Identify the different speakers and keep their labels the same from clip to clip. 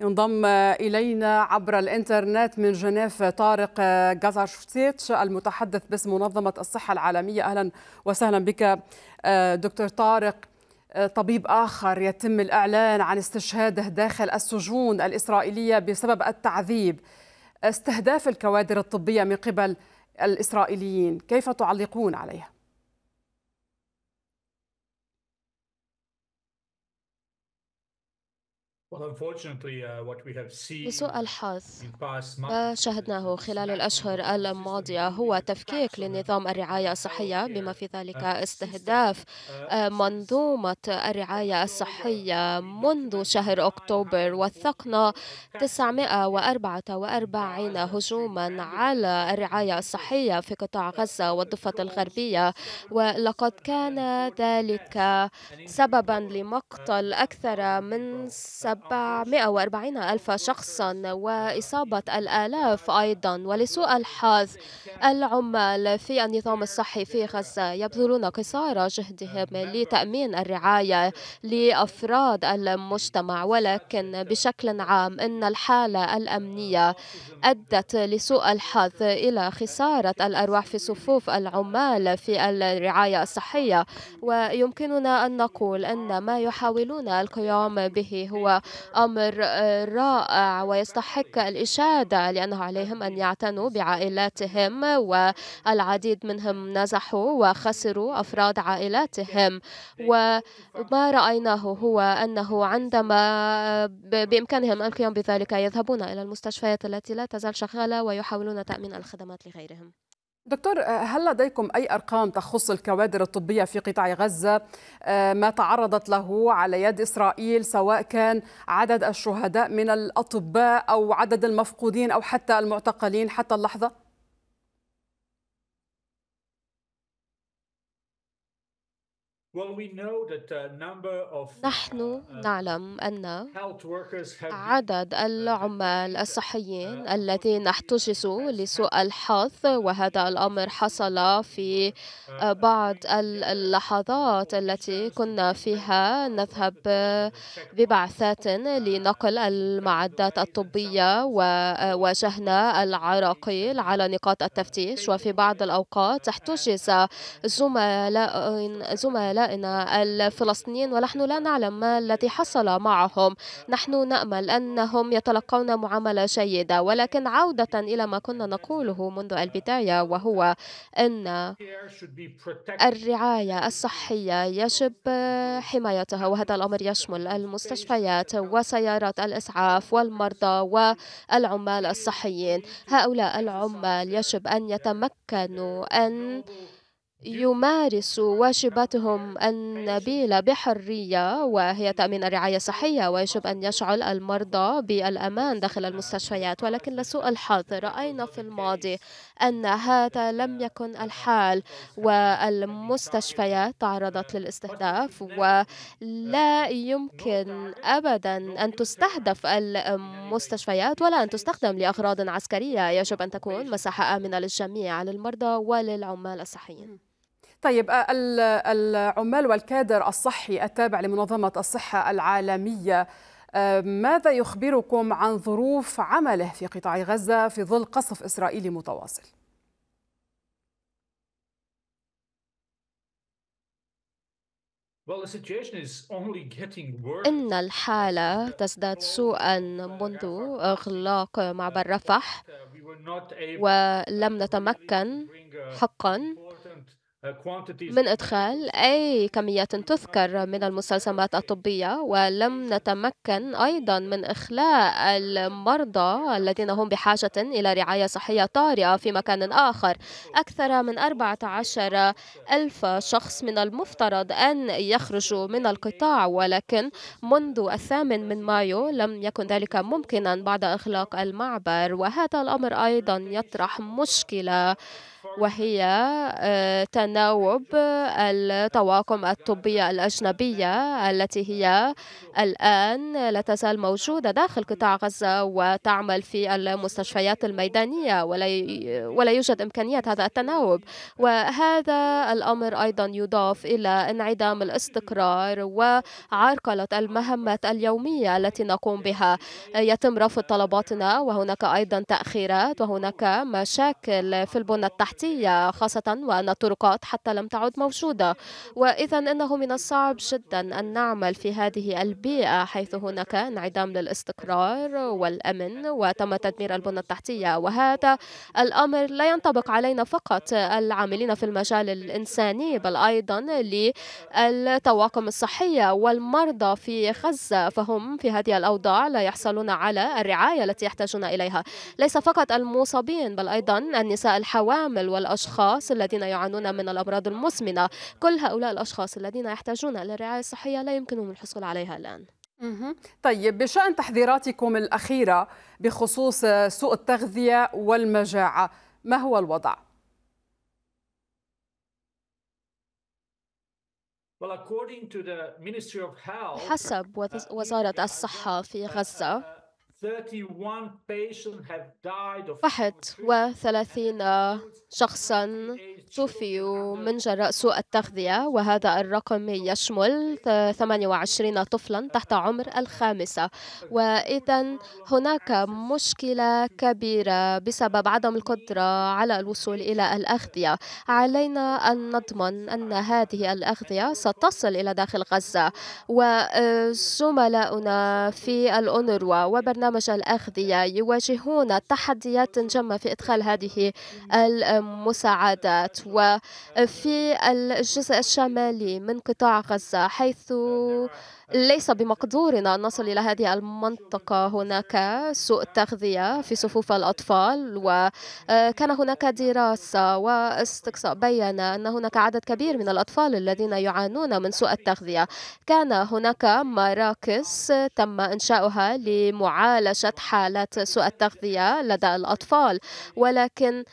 Speaker 1: ينضم إلينا عبر الإنترنت من جنيف طارق جازاشفتيتش المتحدث باسم منظمة الصحة العالمية أهلا وسهلا بك آه، دكتور طارق آه، طبيب آخر يتم الإعلان عن استشهاده داخل السجون الإسرائيلية بسبب التعذيب استهداف الكوادر الطبية من قبل الإسرائيليين كيف تعلقون عليها؟
Speaker 2: لسوء uh, الحظ ما شاهدناه خلال الأشهر الماضية هو تفكيك لنظام الرعاية الصحية بما في ذلك استهداف آه، uh, منظومة الرعاية الصحية منذ شهر أكتوبر وثقنا 944 هجوما على الرعاية الصحية في قطاع غزة والضفة الغربية ولقد كان ذلك سببا uh, لمقتل أكثر من سبب 440 ألف شخصا وإصابة الآلاف أيضا ولسوء الحظ العمال في النظام الصحي في غزة يبذلون قصارى جهدهم لتأمين الرعاية لأفراد المجتمع ولكن بشكل عام إن الحالة الأمنية أدت لسوء الحظ إلى خسارة الأرواح في صفوف العمال في الرعاية الصحية ويمكننا أن نقول أن ما يحاولون القيام به هو أمر آه، رائع ويستحق الإشادة لأنه عليهم أن يعتنوا بعائلاتهم والعديد منهم نزحوا وخسروا أفراد عائلاتهم وما رأيناه هو أنه عندما بإمكانهم القيام بذلك يذهبون إلى المستشفيات التي لا تزال شغالة ويحاولون تأمين الخدمات لغيرهم
Speaker 1: دكتور آه، هل لديكم أي أرقام تخص الكوادر الطبية في قطاع غزة آه، ما تعرضت له على يد إسرائيل سواء كان عدد الشهداء من الأطباء أو عدد المفقودين أو حتى المعتقلين حتى اللحظة؟
Speaker 2: نحن uh, نعلم أن عدد العمال الصحيين uh, الذين احتجزوا لسوء الحظ وهذا الأمر حصل في uh, آه، بعض اللحظات التي كنا فيها نذهب آه، ببعثات لنقل المعدات الطبية وواجهنا آه، العراقيل على نقاط التفتيش وفي بعض الأوقات احتجز زملاء زملاء أبنائنا الفلسطينيين ونحن لا نعلم ما الذي حصل معهم نحن نأمل أنهم يتلقون معاملة جيدة ولكن عودة إلى ما كنا نقوله منذ البداية وهو أن الرعاية الصحية يجب حمايتها وهذا الأمر يشمل المستشفيات وسيارات الإسعاف والمرضى والعمال الصحيين هؤلاء العمال يجب أن يتمكنوا أن يمارس واجباتهم النبيلة بحرية وهي تأمين الرعاية الصحية ويجب أن يشعر المرضى بالأمان داخل المستشفيات ولكن لسوء الحظ رأينا في الماضي أن هذا لم يكن الحال والمستشفيات تعرضت للاستهداف ولا يمكن أبدا أن تستهدف المستشفيات ولا أن تستخدم لأغراض عسكرية يجب أن تكون مساحة آمنة للجميع للمرضى وللعمال الصحيين
Speaker 1: طيب آه، العمال والكادر الصحي التابع لمنظمة الصحة العالمية آه، ماذا يخبركم عن ظروف عمله في قطاع غزة في ظل قصف إسرائيلي متواصل؟
Speaker 2: إن الحالة تزداد سوءا منذ إغلاق معبر رفح ولم نتمكن uh, حقا Uh, من إدخال أي كميات تذكر من المستلزمات الطبية ولم نتمكن أيضا من إخلاء المرضى الذين هم بحاجة إلى رعاية صحية طارئة في مكان آخر أكثر من 14 ألف شخص من المفترض أن يخرجوا من القطاع ولكن منذ الثامن من مايو لم يكن ذلك ممكنا بعد إغلاق المعبر وهذا الأمر أيضا يطرح مشكلة وهي آه، تناوب آه، الطواقم الطبية الأجنبية التي هي الآن لا تزال موجودة داخل قطاع غزة وتعمل في المستشفيات الميدانية ولا يوجد إمكانية هذا التناوب وهذا الأمر أيضا يضاف إلى انعدام الاستقرار وعرقلة المهمات اليومية التي نقوم بها يتم رفض طلباتنا وهناك أيضا تأخيرات وهناك مشاكل في البنى التحتية الرئيسية خاصة وأن الطرقات حتى لم تعد موجودة وإذا إنه من الصعب جدا أن نعمل في هذه البيئة حيث هناك انعدام للاستقرار والأمن وتم تدمير البنى التحتية وهذا الأمر لا ينطبق علينا فقط العاملين في المجال الإنساني بل أيضا للطواقم الصحية والمرضى في غزة فهم في هذه الأوضاع لا يحصلون على الرعاية التي يحتاجون إليها ليس فقط المصابين بل أيضا النساء الحوامل والأشخاص الذين يعانون من الأمراض المزمنة كل هؤلاء الأشخاص الذين يحتاجون إلى الرعاية الصحية لا يمكنهم الحصول عليها الآن
Speaker 1: طيب بشأن تحذيراتكم الأخيرة بخصوص سوء التغذية والمجاعة ما هو الوضع؟
Speaker 2: حسب وزارة الصحة في غزة 31 آه، شخصا توفي من جراء سوء التغذية وهذا الرقم يشمل 28 طفلا تحت عمر الخامسة وإذا هناك مشكلة كبيرة بسبب عدم القدرة على الوصول إلى الأغذية علينا أن نضمن أن هذه الأغذية ستصل إلى داخل غزة وزملاؤنا في الأونروا وبرنامج الأغذية يواجهون تحديات جمة في إدخال هذه المساعدات وفي الجزء الشمالي من قطاع غزة حيث ليس بمقدورنا أن نصل إلى هذه المنطقة هناك سوء تغذية في صفوف الأطفال وكان هناك دراسة واستقصاء بين أن هناك عدد كبير من الأطفال الذين يعانون من سوء التغذية كان هناك مراكز تم إنشاؤها لمعالجة حالات سوء التغذية لدى الأطفال ولكن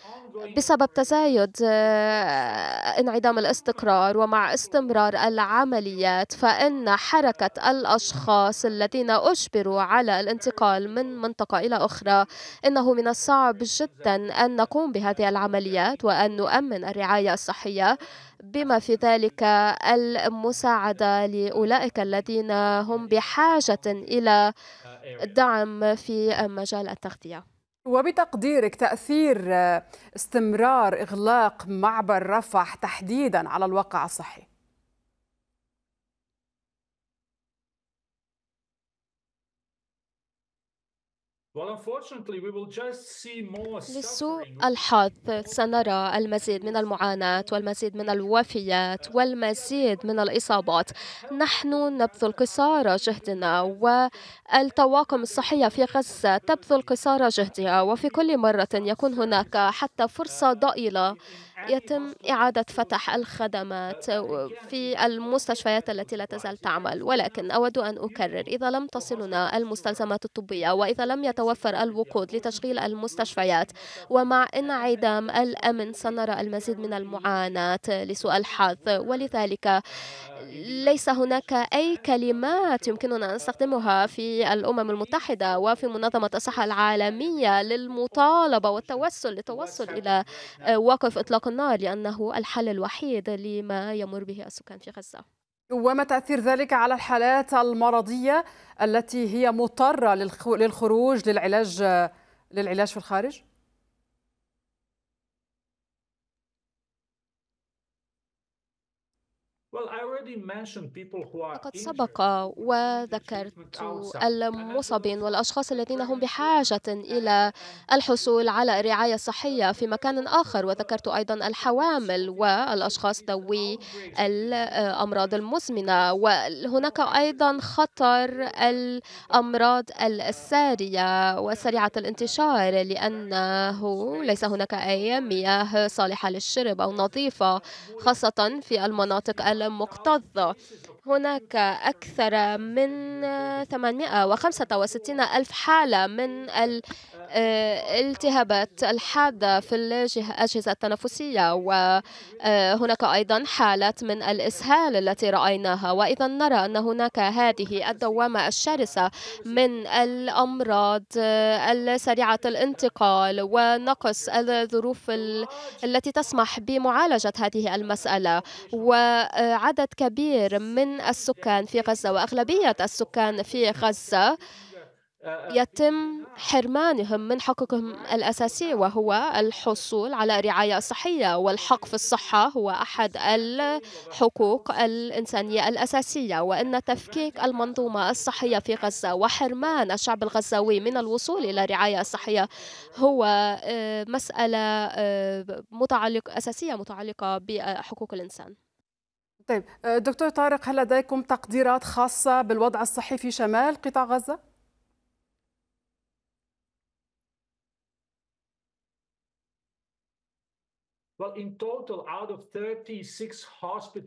Speaker 2: بسبب تزايد آه، انعدام الاستقرار ومع استمرار العمليات فإن حركة الأشخاص الذين أجبروا على الانتقال من منطقة إلى أخرى إنه من الصعب جدا أن نقوم بهذه العمليات وأن نؤمن الرعاية الصحية بما في ذلك المساعدة لأولئك الذين هم بحاجة إلى آه، إيه. دعم في مجال التغذية
Speaker 1: وبتقديرك تأثير آه، استمرار إغلاق معبر رفح تحديدا على الواقع الصحي
Speaker 2: لسوء الحظ سنرى المزيد من المعاناة والمزيد من الوفيات والمزيد من الإصابات نحن نبذل قصارى جهدنا والطواقم الصحية في غزة تبذل قصارى جهدها وفي كل مرة يكون هناك حتى فرصة ضئيلة يتم إعادة فتح الخدمات في المستشفيات التي لا تزال تعمل ولكن أود أن أكرر إذا لم تصلنا المستلزمات الطبية وإذا لم يتوفر الوقود لتشغيل المستشفيات ومع انعدام الأمن سنرى المزيد من المعاناة لسوء الحظ ولذلك ليس هناك أي كلمات يمكننا أن نستخدمها في الأمم المتحدة وفي منظمة الصحة العالمية للمطالبة والتوسل للتوصل إلى وقف إطلاق النار لأنه الحل الوحيد لما يمر به السكان في غزة
Speaker 1: وما تأثير ذلك على الحالات المرضية التي هي مضطرة للخروج للعلاج للعلاج في الخارج؟
Speaker 2: لقد سبق وذكرت المصابين والأشخاص الذين هم بحاجة إلى الحصول على الرعاية الصحية في مكان آخر وذكرت أيضا الحوامل والأشخاص ذوي الأمراض المزمنة وهناك أيضا خطر الأمراض السارية وسريعة الانتشار لأنه ليس هناك أي مياه صالحة للشرب أو نظيفة خاصة في المناطق المقتضبة الحظ هناك أكثر من 865 ألف حالة من آه، التهابات الحادة في الأجهزة التنفسية وهناك آه، أيضا حالات من الإسهال التي رأيناها وإذا نرى أن هناك هذه الدوامة الشرسة من الأمراض آه، السريعة الانتقال ونقص الظروف التي تسمح بمعالجة هذه المسألة وعدد كبير من السكان في غزة وأغلبية السكان في غزة يتم حرمانهم من حقهم الأساسي وهو الحصول على رعاية صحية والحق في الصحة هو أحد الحقوق الإنسانية الأساسية وإن تفكيك المنظومة الصحية في غزة وحرمان الشعب الغزاوي من الوصول إلى رعاية صحية هو آه، مسألة آه، متعلق أساسية متعلقة بحقوق الإنسان
Speaker 1: طيب آه، دكتور طارق هل لديكم تقديرات خاصة بالوضع الصحي في شمال قطاع غزة؟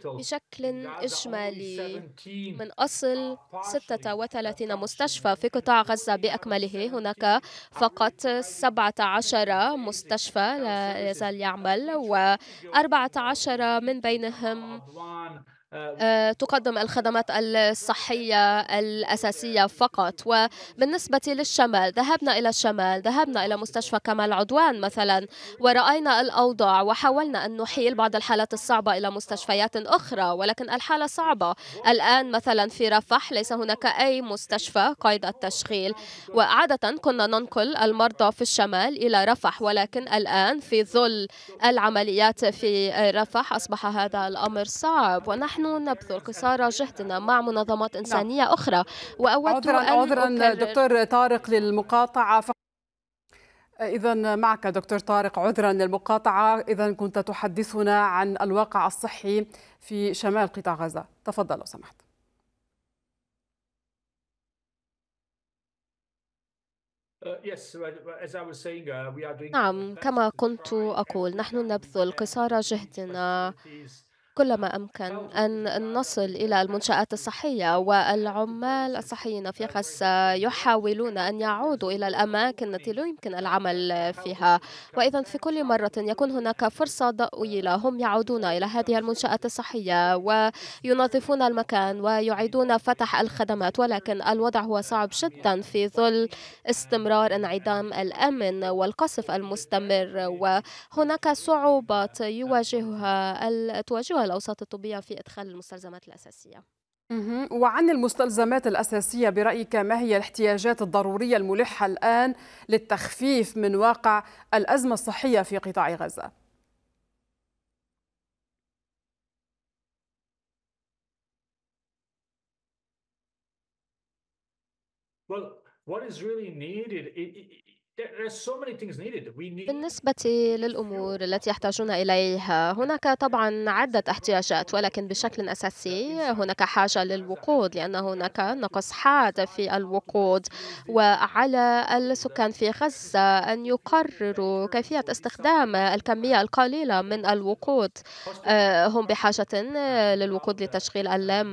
Speaker 2: بشكل إجمالي من أصل 36 مستشفى في قطاع غزة بأكمله هناك فقط 17 مستشفى لا يزال يعمل و14 من بينهم آه، آه، تقدم الخدمات الصحية الأساسية فقط وبالنسبة للشمال ذهبنا إلى الشمال ذهبنا إلى مستشفى كمال عدوان مثلا ورأينا الأوضاع وحاولنا أن نحيل بعض الحالات الصعبة إلى مستشفيات أخرى ولكن الحالة صعبة الآن مثلا في رفح ليس هناك أي مستشفى قيد التشغيل وعادة كنا ننقل المرضى في الشمال إلى رفح ولكن الآن في ظل العمليات في رفح أصبح هذا الأمر صعب ونحن نحن نبذل قصارى جهدنا مع منظمات نعم. إنسانية نعم. أخرى وأود عذرا أن عذرا دكتور
Speaker 1: طارق للمقاطعة إذا معك دكتور طارق عذرا للمقاطعة إذا كنت تحدثنا عن الواقع الصحي في شمال قطاع غزة تفضل
Speaker 2: لو سمحت نعم كما كنت uh, أقول نحن نبذل قصارى جهدنا كلما أمكن أن نصل إلى المنشآت الصحية والعمال الصحيين في غزة يحاولون أن يعودوا إلى الأماكن التي لا يمكن العمل فيها وإذا في كل مرة يكون هناك فرصة ضئيلة هم يعودون إلى هذه المنشآت الصحية وينظفون المكان ويعيدون فتح الخدمات ولكن الوضع هو صعب جدا في ظل استمرار انعدام الأمن والقصف المستمر وهناك صعوبات يواجهها تواجهها الأوساط الطبية في إدخال المستلزمات الأساسية
Speaker 1: وعن المستلزمات الأساسية برأيك ما هي الاحتياجات الضرورية الملحة الآن للتخفيف من واقع الأزمة الصحية في قطاع غزة؟
Speaker 2: Well, what is really needed, it, بالنسبة للأمور التي يحتاجون إليها هناك طبعا عدة احتياجات ولكن بشكل أساسي هناك حاجة للوقود لأن هناك نقص حاد في الوقود وعلى السكان في غزة أن يقرروا كيفية استخدام الكمية القليلة من الوقود آه، هم بحاجة آه، للوقود لتشغيل اللام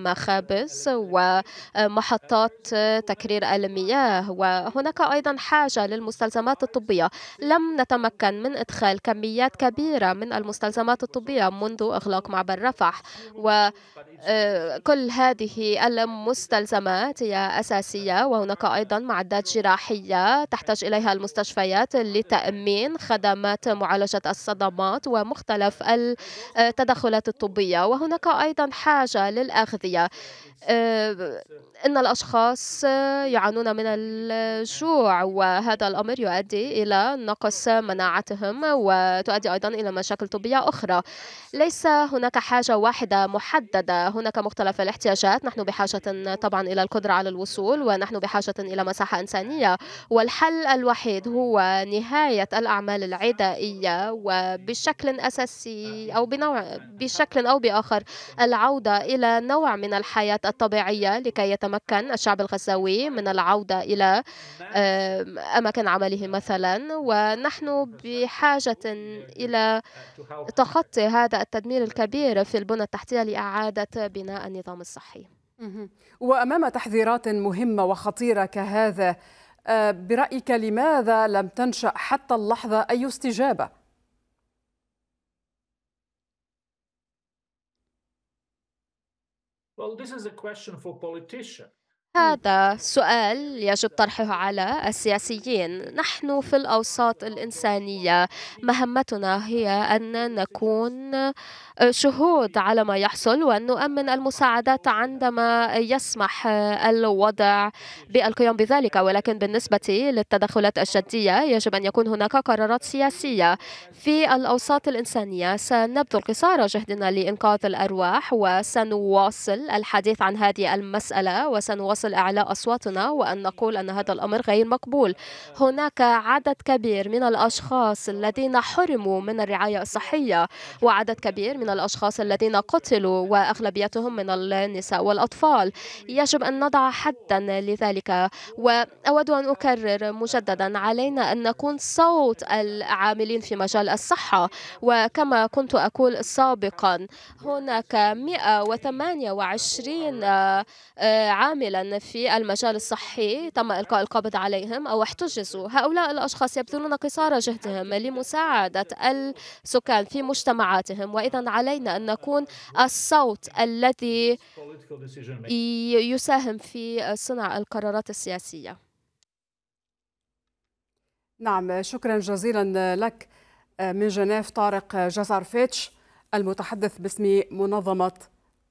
Speaker 2: ومحطات تكرير المياه وهناك أيضا حاجة للمستلزمات المستلزمات الطبية لم نتمكن من إدخال كميات كبيرة من المستلزمات الطبية منذ إغلاق معبر رفح وكل آه، هذه المستلزمات هي أساسية وهناك أيضا معدات جراحية تحتاج إليها المستشفيات لتأمين خدمات معالجة الصدمات ومختلف التدخلات الطبية وهناك أيضا حاجة للأغذية آه، إن الأشخاص يعانون من الجوع وهذا الأمر يؤدي إلى نقص مناعتهم وتؤدي أيضا إلى مشاكل طبية أخرى ليس هناك حاجة واحدة محددة هناك مختلف الاحتياجات نحن بحاجة طبعا إلى القدرة على الوصول ونحن بحاجة إلى مساحة إنسانية والحل الوحيد هو نهاية الأعمال العدائية وبشكل أساسي أو بنوع بشكل أو بآخر العودة إلى نوع من الحياة الطبيعية لكي يتمكن الشعب الغزاوي من العودة إلى أماكن عمل عمله مثلا ونحن بحاجة إلى تخطي هذا التدمير الكبير في البنى التحتية لإعادة بناء النظام الصحي
Speaker 1: وأمام تحذيرات مهمة وخطيرة كهذا آه، برأيك لماذا لم تنشأ حتى اللحظة أي استجابة
Speaker 2: Well, this is a question for politicians. هذا سؤال يجب طرحه على السياسيين نحن في الأوساط الإنسانية مهمتنا هي أن نكون آه، شهود على ما يحصل وأن نؤمن المساعدات عندما يسمح آه، الوضع بالقيام بذلك ولكن بالنسبة للتدخلات الجدية يجب أن يكون هناك قرارات سياسية في الأوساط الإنسانية سنبذل قصارى جهدنا لإنقاذ الأرواح وسنواصل الحديث عن هذه المسألة وسنواصل نواصل أعلى أصواتنا وأن نقول أن هذا الأمر غير مقبول هناك عدد كبير من الأشخاص الذين حرموا من الرعاية الصحية وعدد كبير من الأشخاص الذين قتلوا وأغلبيتهم من النساء والأطفال يجب أن نضع حدا لذلك وأود أن أكرر مجددا علينا أن نكون صوت العاملين في مجال الصحة وكما كنت أقول سابقا هناك 128 آه، عاملا في المجال الصحي تم إلقاء القبض عليهم أو احتجزوا هؤلاء الأشخاص يبذلون قصارى جهدهم لمساعدة السكان في مجتمعاتهم وإذا علينا أن نكون الصوت الذي يساهم في صنع القرارات السياسية
Speaker 1: نعم شكرا جزيلا لك آه، من جنيف طارق جزار فيتش المتحدث باسم منظمة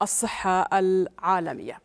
Speaker 1: الصحة العالمية